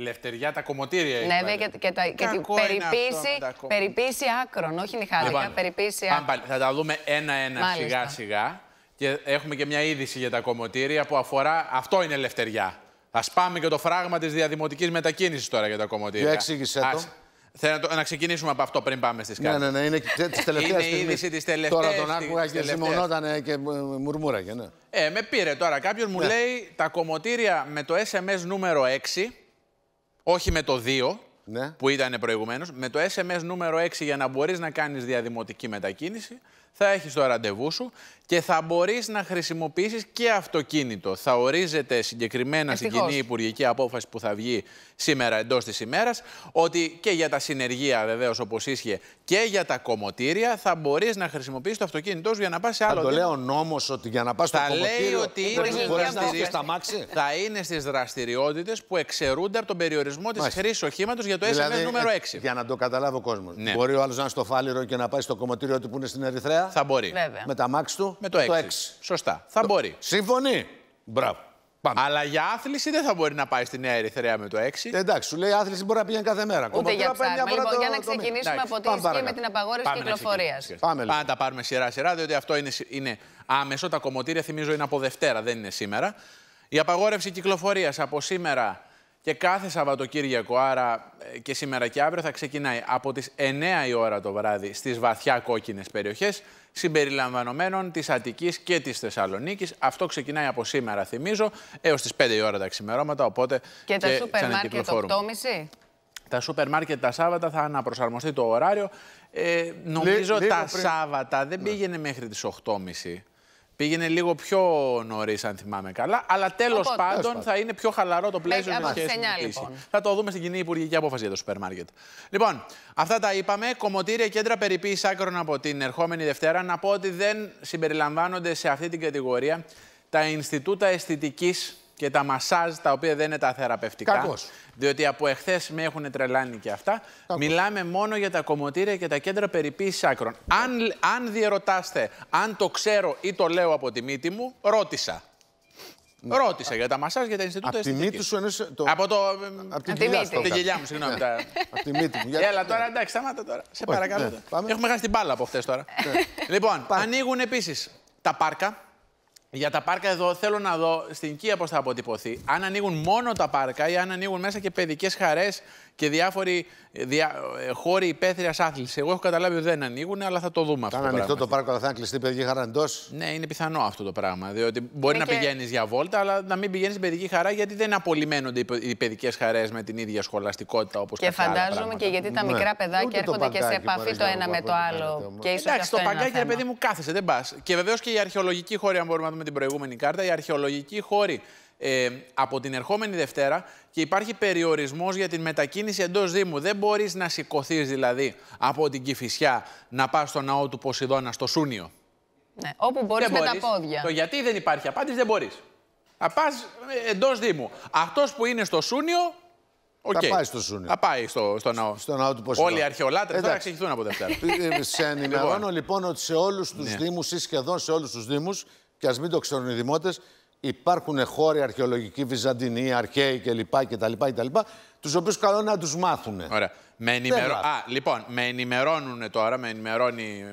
Λευτεριά τα κομμωτήρια. Ναι, βέβαια και, και, τα, και την περιποίηση, περιποίηση άκρων, όχι μηχανικά, λοιπόν, περιποίηση άκρων. Θα τα δούμε ένα-ένα σιγά-σιγά. Και έχουμε και μια είδηση για τα κομμωτήρια που αφορά. Αυτό είναι λευτεριά. Α πάμε και το φράγμα της διαδημοτικής μετακίνησης τώρα για τα κομμωτήρια. Για εξήγησέ το. Θέλω να, ξεκινήσουμε από αυτό πριν πάμε στις κάρτε. Ναι, ναι, ναι, είναι τη τελευταία στιγμή. Τώρα τον άκουγα και ζυμωνόταν και ε, μουρμούραγε, ναι. Ε, με πήρε τώρα. Κάποιος μου ναι. λέει τα κομμωτήρια με το SMS νούμερο 6 όχι με το 2 ναι. που ήταν προηγουμένως, με το SMS νούμερο 6 για να μπορείς να κάνεις διαδημοτική μετακίνηση θα έχεις το ραντεβού σου και θα μπορείς να χρησιμοποιήσεις και αυτοκίνητο. Θα ορίζεται συγκεκριμένα στην κοινή υπουργική απόφαση που θα βγει σήμερα εντός της ημέρας, ότι και για τα συνεργεία βεβαίως όπως ίσχυε και για τα κομμωτήρια θα μπορείς να χρησιμοποιήσεις το αυτοκίνητό σου για να πας σε άλλο. Θα το λέω νόμος ότι για να πας στο κομμωτήριο ότι λέει μπορείς να τα μάξι. Θα είναι στις δραστηριότητες που εξαιρούνται από τον περιορισμό της χρήσης οχήματος για το SMS δηλαδή, νούμερο 6. Ε, για να το καταλάβει ο κόσμος. Ναι. Μπορεί ο άλλος να είναι στο Φάληρο και να πάει στο κομμωτήριο ότι που είναι στην Ερυθρέα. Θα μπορεί. Βέβαια. Με τα μάξ του. Με το 6. Σωστά. Θα μπορεί. Σύμφωνοι. Μπράβο. Πάμε. Αλλά για άθληση δεν θα μπορεί να πάει στη Νέα Ερυθρέα με το 6. Ε, εντάξει, σου λέει άθληση μπορεί να πηγαίνει κάθε μέρα. Ούτε για Λοιπόν, το... για να ξεκινήσουμε από την ισχύ με την απαγόρευση κυκλοφορίας. Πάμε, Πάμε λοιπόν. τα πάρουμε σειρά-σειρά, διότι αυτό είναι, είναι άμεσο. Τα κομμωτήρια, θυμίζω, είναι από Δευτέρα, δεν είναι σήμερα. Η απαγόρευση κυκλοφορίας από σήμερα και κάθε Σαββατοκύριακο, άρα ε, και σήμερα και αύριο, θα ξεκινάει από τις 9 η ώρα το βράδυ στις βαθιά κόκκινες περιοχές, συμπεριλαμβανομένων της Αττικής και της Θεσσαλονίκης. Αυτό ξεκινάει από σήμερα, θυμίζω, έως τις 5 η ώρα τα ξημερώματα, οπότε και, τα σούπερ μάρκετ 8.30. Τα σούπερ μάρκετ τα Σάββατα θα αναπροσαρμοστεί το ωράριο. Ε, νομίζω Λί, τα πριν. Σάββατα δεν ναι. πήγαινε μέχρι τις 8.30. Πήγαινε λίγο πιο νωρίς, αν θυμάμαι καλά. Αλλά τέλος πάντων θα είναι πιο χαλαρό το πλαίσιο με σχέση με λοιπόν. κρίση. Θα το δούμε στην κοινή υπουργική απόφαση για το σούπερ μάρκετ. Λοιπόν, αυτά τα είπαμε. Κομωτήρια κέντρα περιποίησης άκρων από την ερχόμενη Δευτέρα. Να πω ότι δεν συμπεριλαμβάνονται σε αυτή την κατηγορία τα Ινστιτούτα αισθητικής και τα μασάζ τα οποία δεν είναι τα θεραπευτικά. Διότι από εχθές με έχουν τρελάνει και αυτά. Μιλάμε μόνο για τα κομμωτήρια και τα κέντρα περιποίησης άκρων. Αν, αν διερωτάστε αν το ξέρω ή το λέω από τη μύτη μου, ρώτησα. Ναι. Ρώτησα για τα μασάζ, για τα Ινστιτούτα Από τη μύτη σου εννοείς... Ε, το... Από, το... από την κοιλιά μου, συγγνώμη. Ναι. τα... Από τη μύτη μου. Έλα τώρα, ναι. εντάξει, σταμάτα τώρα. Σε παρακαλώ. Ναι, Έχουμε χάσει την μπάλα από χθες τώρα. Λοιπόν, ανοίγουν επίσης τα πάρκα για τα πάρκα εδώ θέλω να δω στην Κία πώς θα αποτυπωθεί. Αν ανοίγουν μόνο τα πάρκα ή αν ανοίγουν μέσα και παιδικές χαρές και διάφοροι ε, διά, ε, χώροι υπαίθρια άθληση. Εγώ έχω καταλάβει ότι δεν ανοίγουν, αλλά θα το δούμε αυτό. Αν ανοιχτό το πάρκο, αλλά θα είναι κλειστή παιδική χαρά εντός. Ναι, είναι πιθανό αυτό το πράγμα. Διότι μπορεί είναι να και... πηγαίνεις για βόλτα, αλλά να μην πηγαίνεις στην παιδική χαρά, γιατί δεν απολυμμένονται οι παιδικές χαρές με την ίδια σχολαστικότητα όπως Και φαντάζομαι και γιατί τα ναι. μικρά παιδάκια έρχονται και σε επαφή το ένα με το άλλο. Εντάξει, το παγκάκι, παιδί μου, κάθεσαι, δεν πας. Και βεβαίως και η αρχαιολογική χώροι αν μπορούμε να δούμε την προηγούμενη κάρτα, η αρχαιολογική χώρη ε, από την ερχόμενη Δευτέρα και υπάρχει περιορισμός για την μετακίνηση εντός Δήμου. Δεν μπορείς να σηκωθείς δηλαδή από την Κηφισιά να πας στο ναό του Ποσειδώνα στο Σούνιο. Ναι, όπου μπορείς με τα πόδια. Το γιατί δεν υπάρχει απάντηση δεν μπορείς. Θα πας ε, εντός Δήμου. Αυτός που είναι στο Σούνιο Okay. Θα πάει στο Σούνιο. Θα πάει στο, στο ναό. Στο ναό του Ποσειδώνα. Όλοι οι αρχαιολάτρες θα ξεχυθούν από Δευτέρα. Ε, ε, σε ενημερώνω λοιπόν, λοιπόν ότι σε όλους τους ναι. Δήμους ή σχεδόν σε όλους τους Δήμους, και ας μην το ξέρουν οι δημότες, υπάρχουν χώροι, αρχαιολογικοί, Βυζαντινοί, αρχαίοι κλπ. κτλ. κτλ τους οποίους καλό να τους μάθουν. Ωραία. Με ενημερω... Α, λοιπόν, με ενημερώνουν τώρα, με ενημερώνει.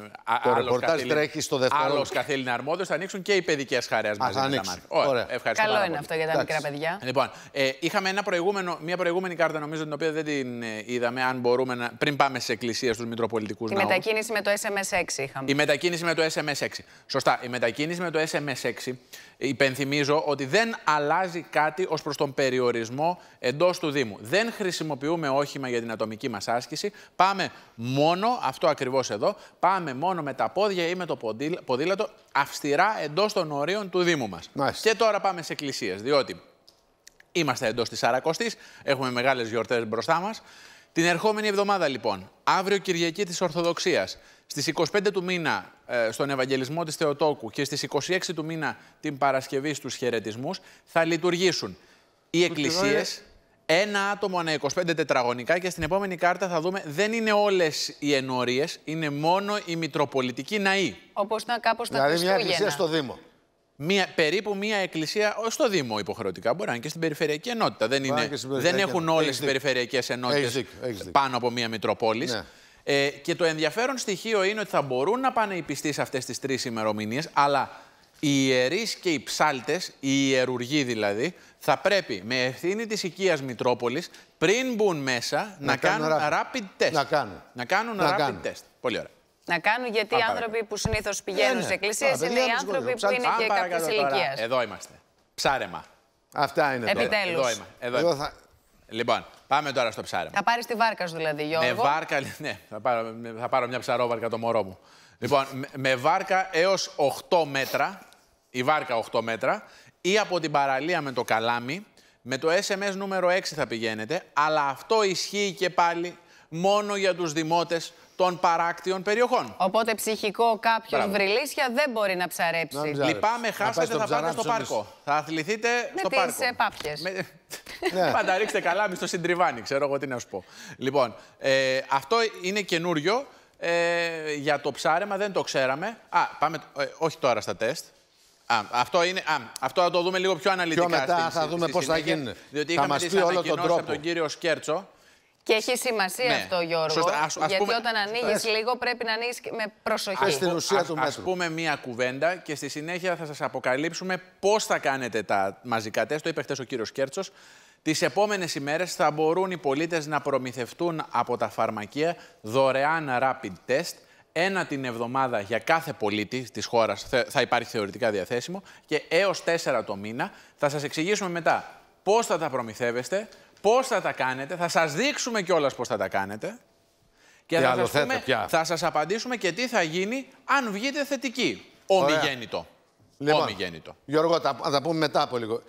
Το ρεπορτάζ καθήλυν... τρέχει στο δεύτερο. Άλλο καθήλυνα αρμόδιος, θα ανοίξουν και οι παιδικές χαρές μαζί με τα μάτια. Ωραία. Ευχαριστώ Καλό είναι αυτό για τα μικρά παιδιά. Λοιπόν, ε, είχαμε ένα προηγούμενο, μια προηγούμενη κάρτα, νομίζω, την οποία δεν την ε, είδαμε, αν μπορούμε να. πριν πάμε σε εκκλησίε στους Μητροπολιτικούς Ναού. Η μετακίνηση με το SMS6 είχαμε. Η μετακίνηση με το SMS6. Σωστά. Η μετακίνηση με το SMS6 ε, υπενθυμίζω ότι δεν αλλάζει κάτι ως προς τον περιορισμό εντός του Δήμου δεν χρησιμοποιούμε όχημα για την ατομική μας άσκηση. Πάμε μόνο, αυτό ακριβώς εδώ, πάμε μόνο με τα πόδια ή με το ποδήλατο αυστηρά εντός των ορίων του Δήμου μας. Και τώρα πάμε σε εκκλησίες, διότι είμαστε εντός της Σαρακοστής, έχουμε μεγάλες γιορτές μπροστά μας. Την ερχόμενη εβδομάδα λοιπόν, αύριο Κυριακή της Ορθοδοξίας, στις 25 του μήνα ε, στον Ευαγγελισμό της Θεοτόκου και στις 26 του μήνα την Παρασκευή στους χαιρετισμούς, θα λειτουργήσουν οι εκκλησίες ένα άτομο ανά 25 τετραγωνικά και στην επόμενη κάρτα θα δούμε δεν είναι όλες οι ενόριες, είναι μόνο η μητροπολιτική ναή. Όπως να κάπως τα Δηλαδή μια εκκλησία στο Δήμο. Μια, περίπου μία εκκλησία στο Δήμο υποχρεωτικά. Μπορεί να είναι και στην περιφερειακή ενότητα. Δεν, είναι, δεν έχουν όλε οι περιφερειακέ ενότητε πάνω από μία Μητροπόλης. Ναι. Ε, και το ενδιαφέρον στοιχείο είναι ότι θα μπορούν να πάνε οι πιστοί σε αυτές τις τρεις ημερομηνίες, αλλά οι ιερείς και οι ψάλτες, οι ιερουργοί δηλαδή, θα πρέπει με ευθύνη της οικίας Μητρόπολης, πριν μπουν μέσα, να, να κάνουν rapid test. Να κάνουν. Να κάνουν rapid test. Πολύ ωραία. Να κάνουν γιατί οι άνθρωποι που συνήθως ε, πηγαίνουν ναι. σε εκκλησίες είναι οι άνθρωποι που είναι και κάποιες ηλικίες. Εδώ είμαστε. Ψάρεμα. Αυτά είναι Επιτέλους. τώρα. Επιτέλους. Εδώ, εδώ, εδώ θα... Λοιπόν, πάμε τώρα στο ψάρεμα. Θα πάρεις τη βάρκα σου δηλαδή, Γιώργο. Με βάρκα, ναι, θα πάρω, θα πάρω μια ψαρόβαρκα το μωρό μου. Λοιπόν, με, με βάρκα έως 8 μέτρα η βάρκα 8 μέτρα, ή από την παραλία με το καλάμι, με το SMS νούμερο 6 θα πηγαίνετε, αλλά αυτό ισχύει και πάλι μόνο για τους δημότες των παράκτιων περιοχών. Οπότε ψυχικό κάποιος βρυλίσια δεν μπορεί να ψαρέψει. Να Λυπάμαι, χάσατε, θα πάτε στο πάρκο. Θα αθληθείτε με στο πάρκο. Ε, πάπιες. Με πάπιες. Ναι. Πάντα ρίξτε καλάμι στο συντριβάνι, ξέρω εγώ τι να σου πω. Λοιπόν, ε, αυτό είναι καινούριο. Ε, για το ψάρεμα δεν το ξέραμε. Α, πάμε, ε, όχι τώρα στα τεστ. Α, αυτό, είναι, α, αυτό θα το δούμε λίγο πιο αναλυτικά. Πιο μετά θα δούμε πώς θα γίνει. Διότι θα είχαμε πει όλο τον από τον κύριο Σκέρτσο. Και έχει σημασία ναι. αυτό, Γιώργο. Σωστά, ας, γιατί πούμε... όταν ανοίγεις λίγο πρέπει να ανοίγεις με προσοχή. Ας, ας, Ας πούμε μία κουβέντα και στη συνέχεια θα σας αποκαλύψουμε πώς θα κάνετε τα μαζικά τεστ. Το είπε χθε ο κύριος Σκέρτσος. Τις επόμενες ημέρες θα μπορούν οι πολίτες να προμηθευτούν από τα φαρμακεία δωρεάν rapid test ένα την εβδομάδα για κάθε πολίτη της χώρας θα υπάρχει θεωρητικά διαθέσιμο και έως τέσσερα το μήνα. Θα σας εξηγήσουμε μετά πώς θα τα προμηθεύεστε, πώς θα τα κάνετε, θα σας δείξουμε κιόλας πώς θα τα κάνετε. Και θα, σας θα απαντήσουμε και τι θα γίνει αν βγείτε θετική. Ομιγέννητο. Λοιπόν, Ομιγέννητο. Γιώργο, θα τα πούμε μετά από λίγο.